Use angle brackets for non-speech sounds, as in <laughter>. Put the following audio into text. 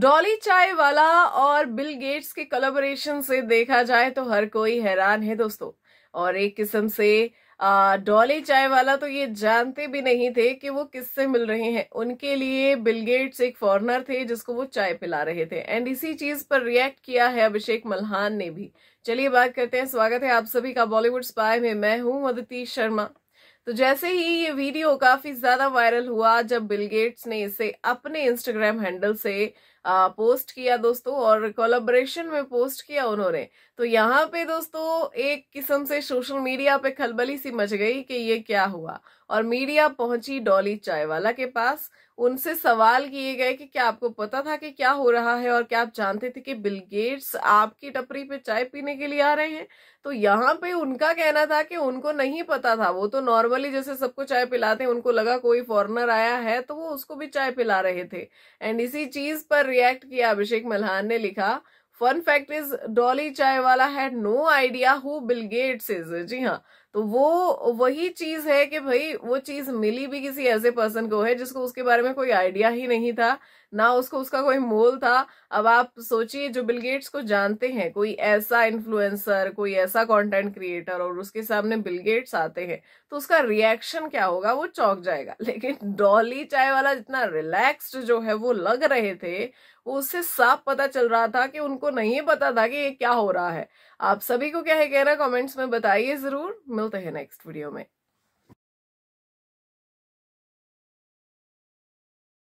डॉली चाय वाला और बिल गेट्स के कोलाबोरेशन से देखा जाए तो हर कोई हैरान है दोस्तों और एक किस्म से डॉली चाय वाला तो ये जानते भी नहीं थे कि वो किससे मिल रहे हैं उनके लिए बिल गेट्स एक फॉरनर थे जिसको वो चाय पिला रहे थे एंड इसी चीज पर रिएक्ट किया है अभिषेक मल्हान ने भी चलिए बात करते हैं स्वागत है आप सभी का बॉलीवुड स्पाय में मैं हूं अदिति शर्मा तो जैसे ही ये वीडियो काफी ज्यादा वायरल हुआ जब बिल गेट्स ने इसे अपने इंस्टाग्राम हैंडल से आ, पोस्ट किया दोस्तों और कोलाबोरेशन में पोस्ट किया उन्होंने तो यहाँ पे दोस्तों एक किस्म से सोशल मीडिया पे खलबली सी मच गई कि ये क्या हुआ और मीडिया पहुंची डॉली चायवाला के पास उनसे सवाल किए गए कि क्या आपको पता था कि क्या हो रहा है और क्या आप जानते थे कि बिल गेट्स आपकी टपरी पे चाय पीने के लिए आ रहे हैं तो यहाँ पे उनका कहना था कि उनको नहीं पता था वो तो नॉर्मली जैसे सबको चाय पिलाते हैं उनको लगा कोई फॉरनर आया है तो वो उसको भी चाय पिला रहे थे एंड इसी चीज पर रिएक्ट किया अभिषेक मल्हान ने लिखा फन फैक्ट इज डॉली चाय वाला है no idea who Bill Gates is जी हाँ तो वो वही चीज है कि भाई वो चीज मिली भी किसी ऐसे पर्सन को है जिसको उसके बारे में कोई आइडिया ही नहीं था ना उसको उसका कोई मोल था अब आप सोचिए जो बिल गेट्स को जानते हैं कोई ऐसा इन्फ्लुएंसर कोई ऐसा कंटेंट क्रिएटर और उसके सामने बिल गेट्स आते हैं तो उसका रिएक्शन क्या होगा वो चौक जाएगा <laughs> लेकिन डॉली चाय वाला जितना रिलैक्स्ड जो है वो लग रहे थे वो उससे साफ पता चल रहा था कि उनको नहीं पता था कि ये क्या हो रहा है आप सभी को क्या है कहना कॉमेंट्स में बताइए जरूर मिलते हैं नेक्स्ट वीडियो में